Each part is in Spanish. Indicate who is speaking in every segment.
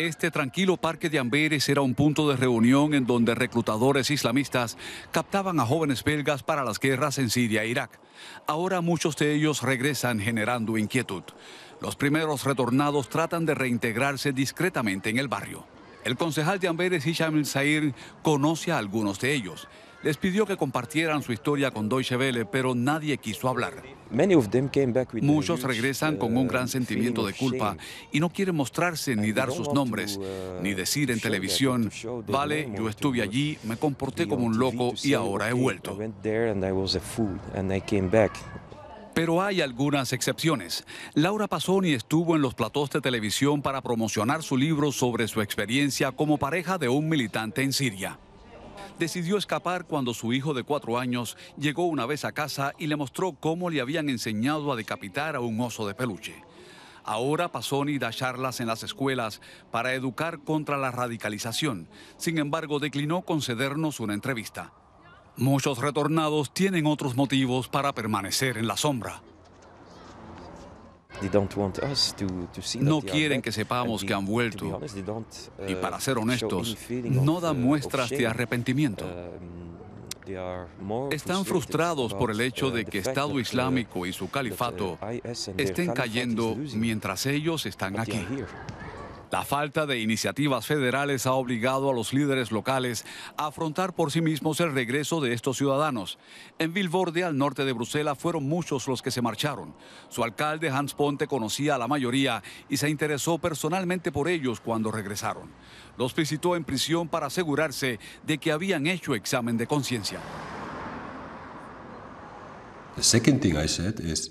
Speaker 1: Este tranquilo parque de Amberes era un punto de reunión en donde reclutadores islamistas captaban a jóvenes belgas para las guerras en Siria e Irak. Ahora muchos de ellos regresan generando inquietud. Los primeros retornados tratan de reintegrarse discretamente en el barrio. El concejal de Amberes, Hisham El Zahir, conoce a algunos de ellos les pidió que compartieran su historia con Deutsche Welle, pero nadie quiso hablar. Muchos regresan con un gran uh, sentimiento de culpa y no quieren mostrarse ni dar sus nombres, uh, ni decir en televisión, vale, yo estuve allí, me comporté como un loco y ahora he vuelto. Pero hay algunas excepciones. Laura Pasoni estuvo en los platós de televisión para promocionar su libro sobre su experiencia como pareja de un militante en Siria decidió escapar cuando su hijo de cuatro años llegó una vez a casa y le mostró cómo le habían enseñado a decapitar a un oso de peluche. Ahora Pasoni da charlas en las escuelas para educar contra la radicalización. Sin embargo, declinó concedernos una entrevista. Muchos retornados tienen otros motivos para permanecer en la sombra. No quieren que sepamos que han vuelto. Y para uh, ser honestos, no dan uh, muestras de arrepentimiento. Um, están frustrados por el hecho uh, de que Estado Islámico y su califato estén cayendo mientras ellos están aquí. La falta de iniciativas federales ha obligado a los líderes locales a afrontar por sí mismos el regreso de estos ciudadanos. En Vilborde, al norte de Bruselas, fueron muchos los que se marcharon. Su alcalde Hans Ponte conocía a la mayoría y se interesó personalmente por ellos cuando regresaron. Los visitó en prisión para asegurarse de que habían hecho examen de conciencia.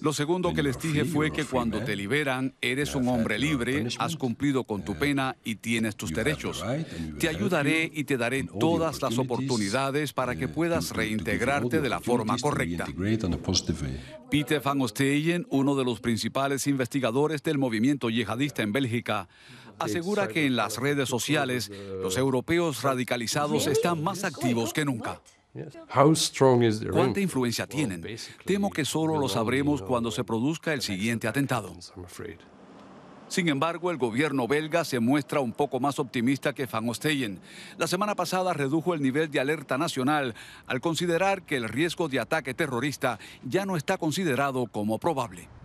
Speaker 1: Lo segundo que les dije fue que cuando ¿eh? te liberan, eres un hombre libre, has cumplido con tu eh, pena y tienes tus derechos. Te ayudaré y te daré todas las oportunidades para que eh, puedas reintegrarte de la forma correcta. Peter van Osteyen, uno de los principales investigadores del movimiento yihadista en Bélgica, asegura que en las redes sociales los europeos radicalizados están más activos que nunca. ¿Cuánta influencia tienen? Temo que solo lo sabremos cuando se produzca el siguiente atentado. Sin embargo, el gobierno belga se muestra un poco más optimista que Van Osteyen. La semana pasada redujo el nivel de alerta nacional al considerar que el riesgo de ataque terrorista ya no está considerado como probable.